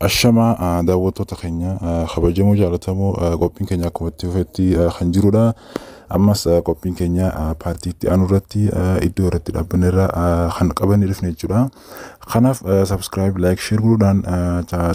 ashamaa daawwattoota keenya kabajamoo jaalatamuu qophiin keenya akkuma itti fufetti kan jirudha. Ammas qophiin keenya paartii itti aanu irratti iddoo irratti dhaabbanirra kan qaban dhufne jechuudha. Kanaaf subscribe, like, share godhuudhaan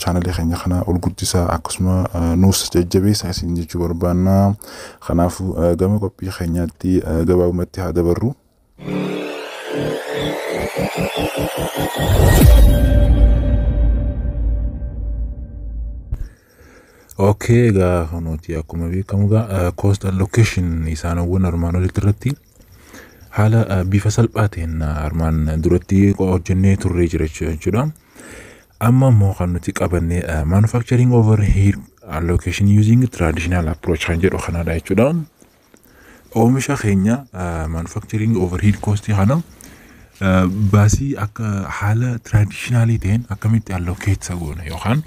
chaanalee keenya kana ol guddisaa akkasuma nuus jajjabeessaa isin jechuu barbaanna. Kanaafuu gama qophii keenyaatti gabaabumatti haa dabarru. ok egaa nuti akkuma beekamu egaa uh, cost and location isaanawwan armaan olitti irratti haala uh, bifa salphaa ta'een uh, armaan duratti hojjennee turree jira jechuudha. Amma immoo kan nuti qabanne manufacturing overhead allocation using traditional approach kan jedhu kanaadha jechuudha. Oomisha keenya manufacturing overhead cost kana baasii akka haala traditionaalii ta'een akkamitti allocate goona yookaan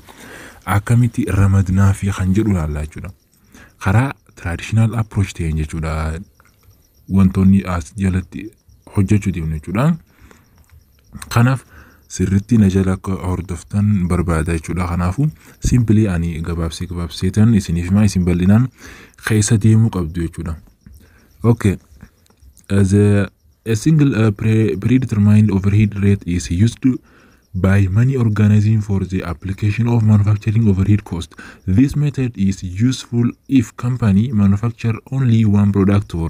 akkamitti ramadnaa fi kan jedhu ilaallaa jechuudha. Karaa tiraadishinaal approach ta'een jechuudha wantoonni as jalatti hojjechuu deemnu jechuudha. Kanaaf sirriitti na jala akka hordoftan barbaada jechuudha. Kanaafuu simpilii ani gabaabsee gabaabsee ta'an isiniif maa isin bal'inaan keessa deemuu qabdu jechuudha. Okay. As a, a single uh, pre predetermined overhead rate is used to by many organizing for the application of manufacturing overhead cost. This method is useful if company manufacture only one product or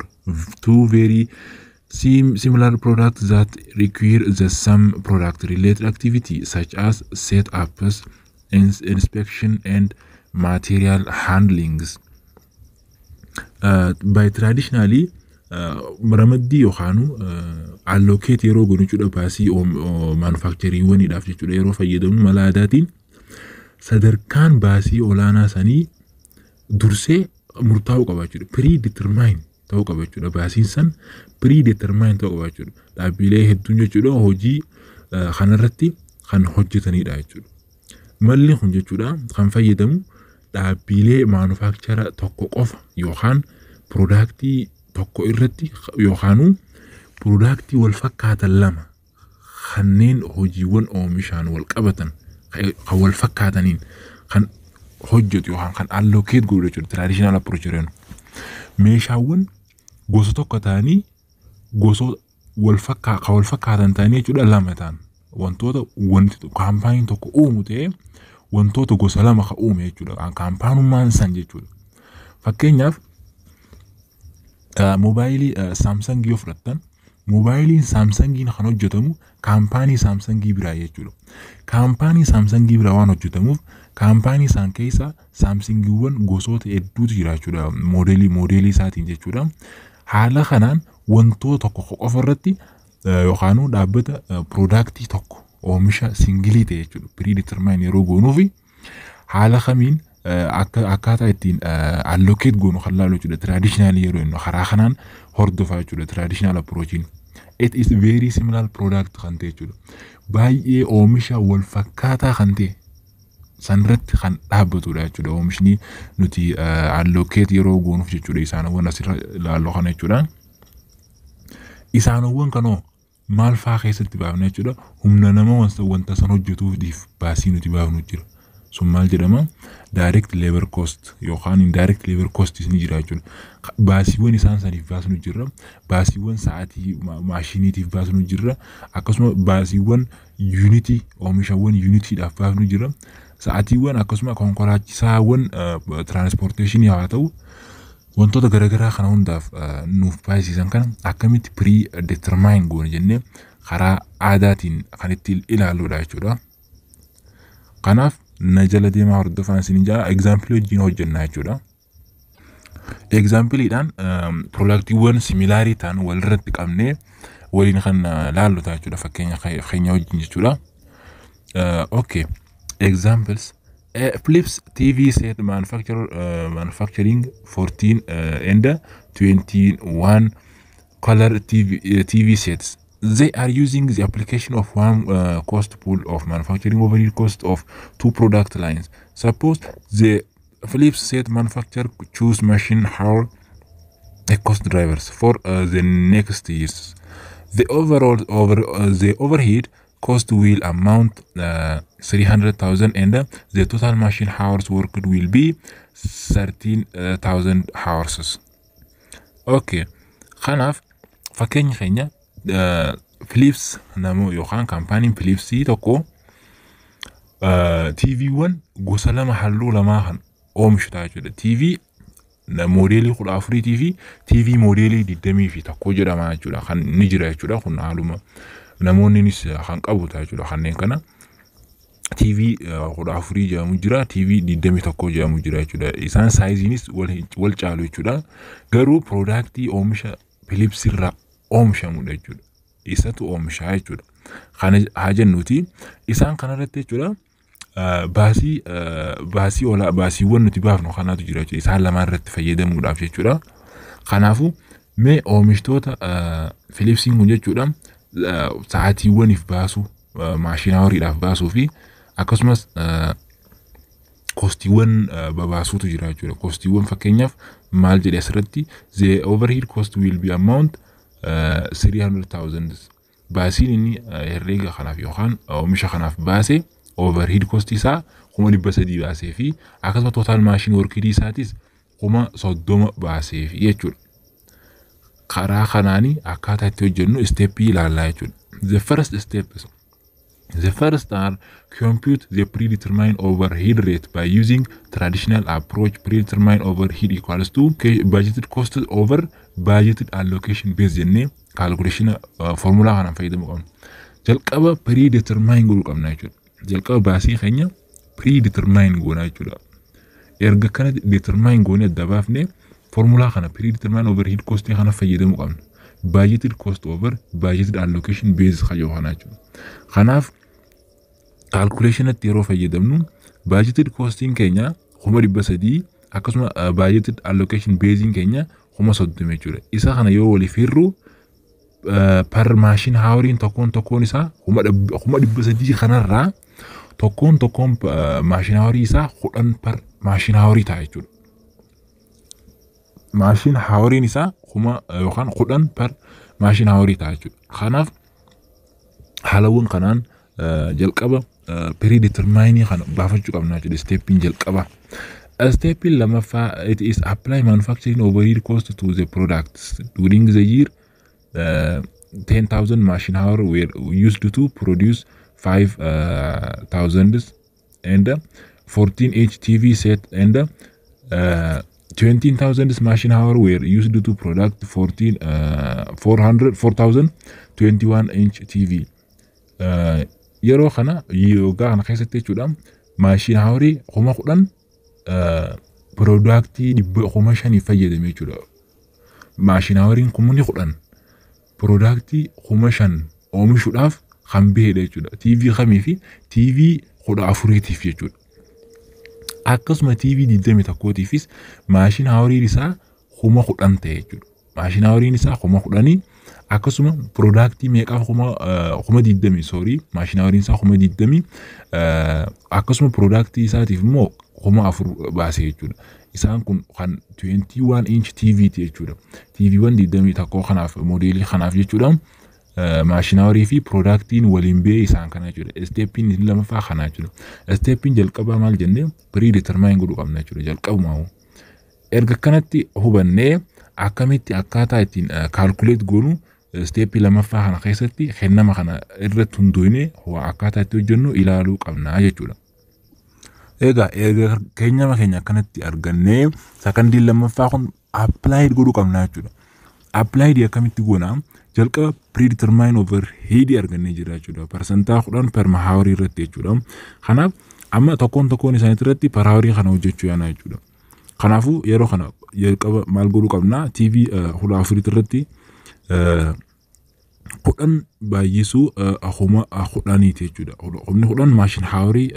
two very sim similar products that require the same product-related activity such as setups, ins inspection, and material handlings. Uh, by traditionally Maramaddi yookaan eh, allokeet yeroo godhu jechuudha paasii maanufaaktariiwwaniidhaaf jechuudha yeroo fayyadamnu mala aadaatiin sadarkaan baasii olaanaa sanii dursee murtaa'uu qaba jechuudha. Pirii ditirmaayin ta'uu qaba jechuudha. Baasiin san pirii ditirmaayin ta'uu qaba jechuudha. Dhaabbilee hedduun hojii kanarratti eh, kan hojjetanidha jechuudha. Malli kun jechuudha kan fayyadamu dhaabbilee maanufaakchara tokko qofa yookaan piroodaaktii tokko irratti yookaanuu purodaaktii wal fakkaatan lama kanneen hojiiwwan oomishaan wal qabatan kan wal fakkaataniin kan hojjetu yookaan kan allocate godhu jechuudha traditional approach jedhamu. Meeshaawwan gosa tokko ta'anii gosoota wal kan wal fakkaatan ta'anii lama ta'an wantoota wanti kaampaaniin tokko uumu ta'ee wantoota gosa lama kan uume jechuudha kan kaampaanummaan san jechuudha. Fakkeenyaaf moobaayilii saamsangii yoo fudhatan moobaayiliin saamsangiin kan hojjetamu kaampaanii saamsangii biraa jechuudha. Kaampaanii saamsangii biraa waan hojjetamuuf kaampaanii isaan keessa saamsangiiwwan gosoota hedduutu jira jechuudha moodeelii moodeelii isaatiin jechuudha. Haala kanaan wantoo tokko qofa irratti yookaan dhaabbata piroodaaktii tokko oomisha singilii ta'e jechuudha piriiditirmaan yeroo goonuufi haala kamiin Eh, akkaataa ittiin eh, allokeet goonu kan laalu jechuudha. Tiraadishinaal yeroo inni karaa kanaan hordofaa jechuudha. Tiraadishinaal approachiin. It is very similar product kan ta'e jechuudha. Baay'ee oomisha wal fakkaataa kan ta'e sanirratti kan dhaabbatudha jechuudha. Oomishni nuti eh, allokeet yeroo goonuuf jechuudha isaanowwan asirra ilaallu kana jechuudha. Isaanowwan kanoo maal fa'a keessatti baafna jechuudha. Humna nama wanta san hojjetuuf baasii nuti baafnu jira. sun maal jedhama direct labor cost yookaan indirect labor cost e ni jira jechuudha. Baasiiwwan e isaan e saniif baasnu jirra, baasiiwwan sa'aatii maashiniitiif baasnu jirra, akkasuma baasiiwwan yuunitii oomishawwan yuunitiidhaaf baasnu jirra. Sa'aatiiwwan akkasuma konkolaachisaawwan eh, tiraanspoorteeshinii haa ta'u wantoota garaa eh, kana hundaaf nuuf baay'isiisan kana akkamitti pirii deetirmaayin goone jennee karaa aadaatiin kan itti ilaalluudha jechuudha. Kanaaf najaladiima hordofaansiniija egzaampilii wajjin hojjennaa jechuudha. Egzaampliidhaan piroodaaktiiwwan similaarii ta'an walirratti qabnee waliin kan laallu ta'a jechuudha fakkeenya wajjin jechuudha. Okay, examples. Uh, Philips TV set manufacture, uh, manufacturing 14 uh, and 21 color TV, uh, TV sets. they are using the application of one uh, cost pool of manufacturing overhead cost of two product lines. Suppose the flip set manufacturer choose machine the cost drivers for uh, the next years. The overall over uh, the overhead cost will amount uh, 300,000 and uh, the total machine hours worked will be 13,000 uh, hours. Okay, خناف فكين خينا Philips uh, nama yookaan kaampaaniin Philipsii tv uh, tiiviiwwan gosa lama halluu lamaa kan oomishudha jechuudha. Tiivii moodeelii kudha afuriitii tiivii moodeelii digdamii fi tokko jedhama jechuudha. Kan ni jira jechuudha. Kun haaluma namoonnis kan qabudha jechuudha. Kanneen kana tiivii uh, kudha afurii jedhamu jira. Tiivii digdamii tokko jedhamu jira jechuudha. Isaan saayiziinis wal caalu jechuudha. Garuu piroodaaktii oomisha Philipsii oomishamudha jechuudha. Isatu oomishaa jechuudha. haa jennuuti isaan kanarratti jechuudha baasii baasii baasiiwwan nuti baafnu kanaatu jira Isaan lamaarratti fayyadamuudhaaf jechuudha. oomishtoota Filiipsiin kun jechuudha sa'aatiiwwaniif baasu maashina horiidhaaf baasuu fi akkasumas kostiiwwan babaasuutu jira jechuudha. Kostiiwwan fakkeenyaaf maal jedhe asirratti the cost will be amount 300,000 baasinini eh, herreega kanaaf yookaan eh, oomisha kanaaf baasee overhead cost isaa kuma dhibba sadii baasee fi akkasuma total maashin workidii isaatis kuma soddoma baasee fi jechuudha. kara kanaani akata itti hojjennu isteeppii ilaallaa jechuudha. The first step is The first are compute the predetermined overhead rate by using traditional approach predetermined overhead equals to budgeted cost over baajetiin allocation bees jennee kaalkuleeshina foormulaa kanaan fayyadamuu qabna. Jalqaba pirii deetirmaayin godhuu qabna jechuudha. Jalqaba baasii keenya pirii deetirmaayin goona jechuudha. Erga kana determine goonee adda baafnee foormulaa kana pirii over overhead cost kana fayyadamuu qabna. Baajetiin cost over baajetiin allocation bees kajoo kanaa jechuudha. Kanaaf kaalkuleeshinatti yeroo fayyadamnu baajetiin koostiin keenya kuma dhibba sadii akkasuma baajetiin allocation beeziin keenya kuma soddome jure isa kana yoo waliif hirru par maashin haawariin tokkoon tokkoon isaa kuma dhibba sadii kanarraa tokkoon tokkoon maashin haawarii isaa kudhan par maashin haawarii ta'a jechuudha. Maashin haawariin isaa kuma yookaan kudhan par maashin haawarii ta'a jechuudha. Kanaaf haalawwan kanaan jalqaba piriiditirmaayinii kana baafachuu qabna jechuudha. Isteeppiin jalqabaa. A staple LAMFA it is apply manufacturing overhead cost to the products. During the year, uh, 10,000 machine hour were used to produce 5,000 uh, and 14 inch TV set and uh, 20,000 machine hour were used to product 14 uh, 400 4021 inch TV. Uh, yeroo kana yoo kana keessatti jechuudha maashinaawarii kuma kudhan Uh, piroodaaktii dhibba kuma shanii fayyadamee jechuudha. Maashinaawariin kumni kudhan piroodaaktii kuma shan oomishuudhaaf kan bahedha jechuudha. TV kamii fi TV kudha afuriitiif jechuudha. Akkasuma TV digdami tokkootiifis maashina hawariin isaa kuma kudhan ta'e jechuudha. Maashina isaa kuma kudhanii akkasuma piroodaaktii meeqaaf kuma soorii maashina isaa kuma digdami akkasuma piroodaaktii isaatiif moo. homaa afur baasee jechuudha. Isaan kun kan 21 inch TV ti jechuudha. TViwwan 20 tokkoo kanaaf moodeelii kanaaf jechuudha. Maashinaawarii fi piroodaaktiin waliin bee isaan kana jechuudha. Isteeppiin faa kana jechuudha. Isteeppiin jalqabaa maal jennee pirii deetermaayin godhu qabna jechuudha jalqabumaa. Erga kanatti hubannee akkamitti akkaataa ittiin kaalkuleet goonu isteeppii lammaffaa kana keessatti kennama kana irratti hundoofnee akkaataa itti hojjennu ilaaluu qabna jechuudha. Egaa erga keenyama keenya akkanatti argannee sakandiin lammaffaa kun appilaayiid godhuu qabna jechuudha. Appilaayiidii akkamitti goonaa? Jalqaba predetermine over hiidii argannee jira jechuudha. Parsantaa kudhan per haawarii irratti jechuudha. Kanaaf amma tokkoon tokkoon isaaniitti irratti per haawarii kana hojjechuu yaana jechuudha. Kanaafuu yeroo kana jalqaba maal godhuu qabna? TV hula afuriitti irratti kudhan baay'isuu homa kudhaniiti jechuudha. Humni kudhan maashin haawarii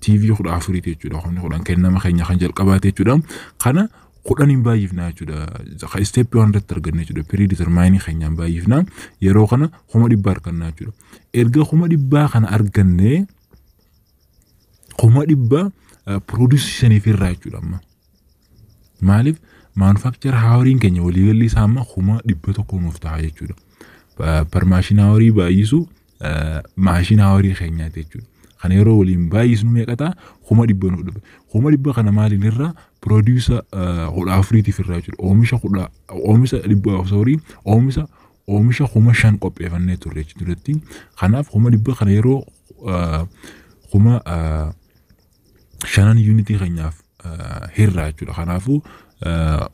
TV kudha afuriiti jechuudha. Qonni kudhan kennama keenya kan jalqabaate jechuudha. Kana kudhan hin baay'ifna jechuudha. Kan isteeppii waan irratti arganne jechuudha. Pirii ditarmaayinii keenya hin Yeroo kana kuma dhibbaa arganna jechuudha. Erga kuma dhibbaa kana arganne kuma dhibbaa eh, piroodiisisanii fi irraa jechuudha amma. Maaliif maanufakchar haawariin keenya waliigalli isaa amma kuma dhibba tokko nuuf ta'a jechuudha. Parmaashinaa horii baay'isu eh, maashina horii keenyaati jechuudha. Kana yeroo waliin baay'isnu meeqataa? Kuma dhibba nu Kuma dhibba kana maaliin irraa pirooduusa uh, hodhaa afuriitiif irraa Oomisha hodhaa oomisha dhibbaaf oomisha oomisha kuma shan qopheeffannee turre jechuudhatti. Kanaaf kuma dhibba kana yeroo kuma uh, uh, shanan yuunitii keenyaaf hirraa jechuudha.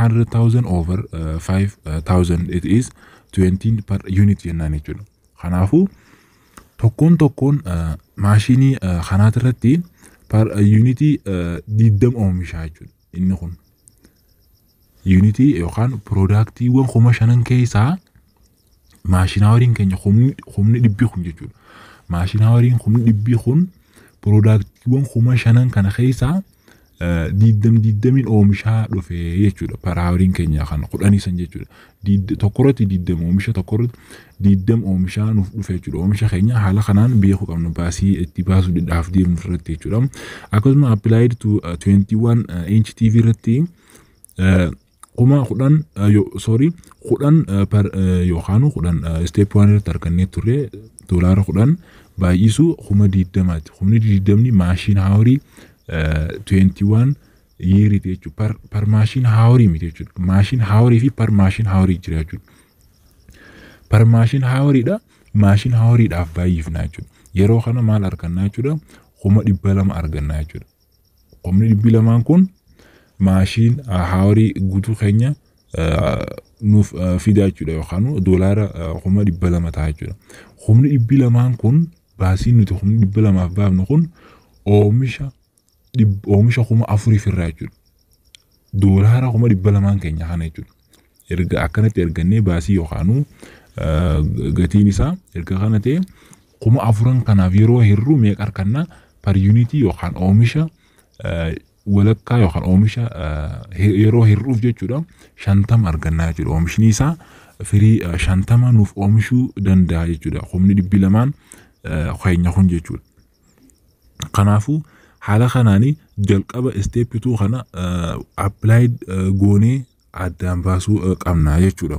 hundred thousand over 5,000 it is twenty per unit jennaan jechuudha. Kanaafuu tokkoon tokkoon eh, maashinii eh, kanaat irratti yuunitii eh, diddam oomishaa jechuudha inni kun. Yuunitii yookaan wan kuma shanan keessaa maashinaawariin keenya humni dhibbi kun jechuudha. Maashinaawariin humni dhibbi kun wan kuma shanan kana keessaa Eh, digdamii oomishaa dhufee jechuudha paraawariin keenya kan kudhanii san jechuudha tokkorratti digdam oomisha tokkorratti digdam oomishaa nuuf dhufe jechuudha oomisha keenya haala kanaan beekuu qabnu baasii itti baasuu dhidhaaf irratti jechuudha akkasuma applied to 21 eh, eh, irratti kuma kudhan sorry kudhan yookaan kudhan step 1 irratti argannee turre doolaara kudhan baay'isu kuma digdamaati humni digdamni maashinaawarii 21 eh, yeeriiti jechuudha. Par maashin haawarii miti jechuudha. Maashin haawarii fi par maashin jira jechuudha. Par maashin haawariidha. Maashin baay'ifna jechuudha. Yeroo kana maal argannaa jechuudha? Qoma dhibba lama argannaa jechuudha. Qomni dhibbi lamaan kun maashin ah, guutuu keenya ah, nuuf ah, fida jechuudha yookaan dhibba lama ta'a jechuudha. Qomni dhibbi lamaan kun baasiin nuti qomni dhibba lamaaf baafnu kun oomisha oomisha kuma afuriif irraa jechuudha. Doolaara kuma dhibba lamaan keenya kana jechuudha. Erga akkanatti ergannee baasii yookaanuu gatiin isaa erga kana ta'e kuma afuran kanaaf yeroo hirruu meeqa harkannaa per yuunitii yookaan oomisha walakkaa yookaan oomisha yeroo hirruuf jechuudha shantama argannaa jechuudha. Oomishni isaa firii shantama nuuf oomishuu danda'a jechuudha. Humni dhibbi lamaan keenya kun jechuudha. Kanaafuu. haala kanaanii jalqaba isteeppituu kana appilaayid goonee addaan baasuu qabna jechuudha.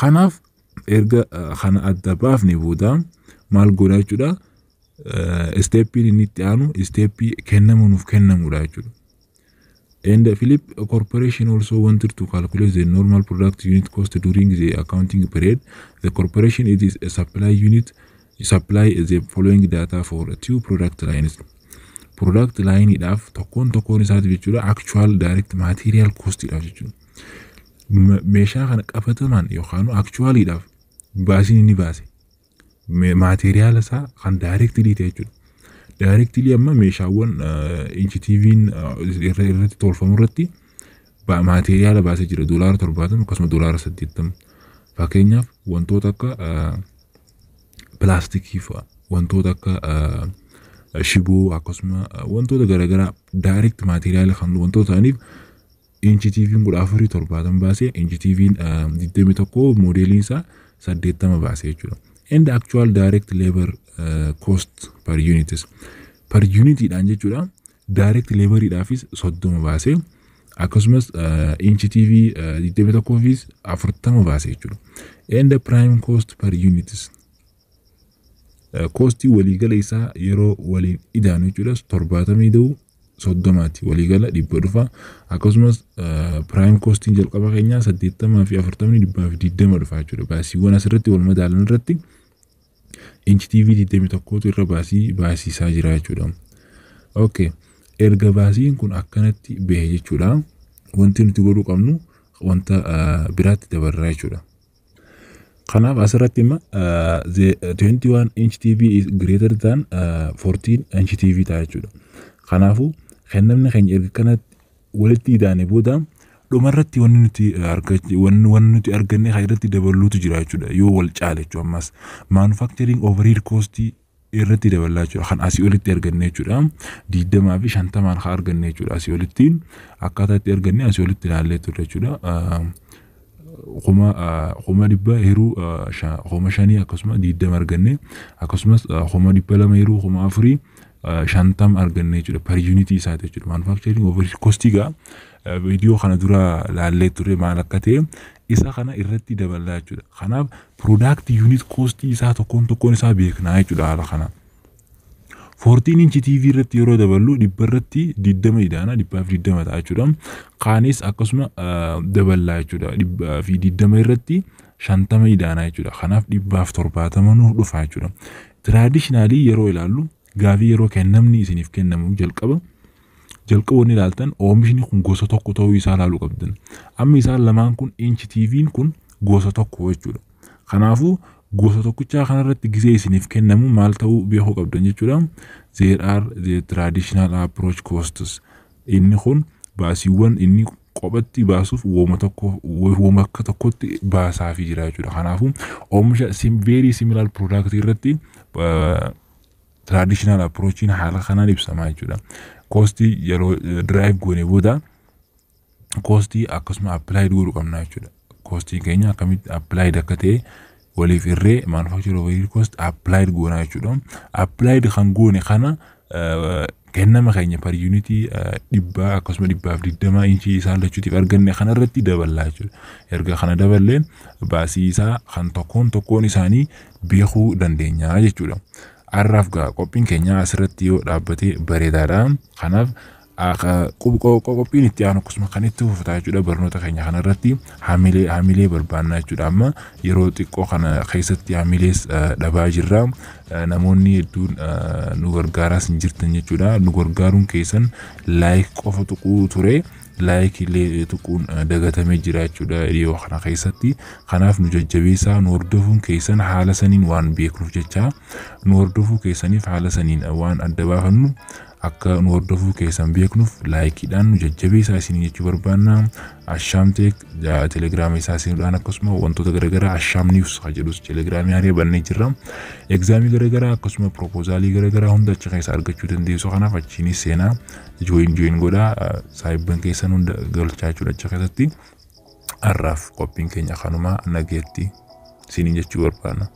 Kanaaf erga kana adda baafne booda maal godha jechuudha. Isteeppiin inni itti aanu isteeppii kennamu nuuf kennamudha jechuudha. And Philip Corporation also wanted to calculate the normal product unit cost during the accounting period. The corporation it is a supply unit supply the following data for two product lines. product laayiniidhaaf tokkoon tokkoon isaati jechuudha actual direct material costiidhaaf jechuudha meeshaa kana qabataman yookaan actualiidhaaf baasiin ni baase materiyaala isaa kan directly ta'e jechuudha. Directly amma meeshaawwan eh, inchitiiviin eh, irratti tolfamu irratti materiyaala baasee jira doolaara torbaatama akkasuma doolaara saddeettama fakkeenyaaf wantoota akka eh, pilaastikii fa'a wantoota akka shiboo akkasuma wantoota garaagaraa daayirekt maatiriyaala kan wantoota ta'aniif inchitiiviin kudha afurii torbaatan baasee inchitiiviin digdami tokko moodeeliin isaa saddeettama baasee jechuudha. And actual direct labor cost per unities per unitiidhaan jechuudha direct laboriidhaafis soddoma baasee akkasumas inchitiivii digdami tokkoofis afurtama baasee jechuudha. And prime cost per unities koostii waliigala isaa yeroo waliif idaanu jechuudhas torbaatamii da'u soddomaati waliigala dhibba dhufa akkasumas piraayim koostiin jalqaba keenyaa saddeettamaa fi afurtamni dhibbaa fi digdama dhufa jechuudha baasiiwwan asirratti wal madaalan irratti inchitiivii digdami tokkotu irra baasii isaa jiraa jechuudha. Okay. Erga baasiin kun akkanatti bahe jechuudha wanti nuti godhuu qabnu wanta biraatti dabarraa jechuudha. Kanaaf asirratti imma 21 uh, uh, inch is greater than 14 uh, inch TV ta'a jechuudha. Kanaafuu kan namni erga walitti hidhaane booda dhumarratti wanni nuti wanni nuti arganne kan dabaluutu jira jechuudha yoo wal caale jechuudha ammas maanufakchariin overhead koostii irratti daballaa jechuudha kan asii olitti arganne jechuudha digdamaa fi kan arganne jechuudha asii olitti akkaataa asii olitti ilaallee jechuudha. hooma dhibba hiruu hooma shanii akkasuma diiddama arganne akkasumas hooma dhibba lama hiruu hooma afurii shantam arganne jechuudha per unity isaati jechuudha maanufaakturiin overhead kostii gaa viidiyoo kana dura laallee turre maal akka ta'e isa kana irratti daballaa jechuudha kanaaf product unit kostii isaa tokkoon tokkoon isaa beeknaa jechuudha haala kanaa. Fortiin inchi TV irratti yeroo daballu dhibba irratti diddama idaana dhibbaaf diddama ta'a jechuudha. Kaanis akkasuma daballaa jechuudha. Dhibbaa fi 20 irratti idaana jechuudha. Kanaaf dhibbaaf 70 nuuf dhufa jechuudha. Tiraadishinaalii yeroo ilaallu gaafii yeroo kennamni isiniif kennamu jalqaba jalqaboon ilaaltan oomishni kun gosa tokko ta'uu isaa ilaaluu qabdan. Amma isaan lamaan kun inchi kun gosa tokko jechuudha. gosa tokkichaa kanarratti gisee isiniif kennamu maal ta'u beekuu qabdan jechuudha. ZR Traditional Approach Costs inni kun baasiiwwan inni qophatti baasuuf wooma tokko wooma akka tokkotti baasaafi jira jechuudha. Kanaafuu oomisha very similar product irratti traditional approachiin haala kanaan ibsama jechuudha. Koostii yeroo drive goone booda koostii akkasuma applied godhu qabna jechuudha. Koostii keenya akkamitti applied akka ta'e waliif irree maanufaakturi of Ivory Coast applied goonaa jechuudha. Applied kan goone kana eh, kennama keenya per yuunitii eh, dhibbaa akkasuma dhibbaaf digdamaa inchii isaa lachuutiif arganne kanarratti daballaa jechuudha. Erga kana daballeen baasii isaa kan tokkoon tokkoon isaanii beekuu dandeenyaa jechuudha. Har'aaf gaa qophiin keenya asirratti yoo dhaabbatee bareedaadha. Kanaaf qophiin itti aanu akkasuma kan itti fufataa jechuudha barnoota keenya kana irratti hamilee hamilee barbaannaa jechuudha amma yeroo xiqqoo kana keessatti hamilees dhabaa jirra namoonni hedduun nu gargaaraas hin jirtan jechuudha nu gargaaruun keessan laayik qofa tuquu ture. laayik illee tuquun dagatamee jira jechuudha dhiyoo kana keessatti kanaaf nu jajjabeessaa nu hordofuun keessan haala saniin waan beeknuuf jecha nu hordofuu keessaniif haala saniin waan adda baafannu akka nu hordofuu keessan beeknuuf laayikiidhaan nu jajjabeessaa isinii jechuu barbaanna. Ashaam Teek telegiraama isaa isinuudhaan akkasuma wantoota garaagaraa Ashaam Niiws jedhus telegiraamii haaree bannee jirra. Egzaamii garaagaraa akkasuma piroopoozaalii garaagaraa hunda achi keessa argachuu dandeessu. Kanaaf achiinis seenaa jooyin jooyin godhaa saayibban keessan hunda galchaa achi keessatti. Har'aaf qophiin keenya kanuma nageetti siniin jechuu barbaanna.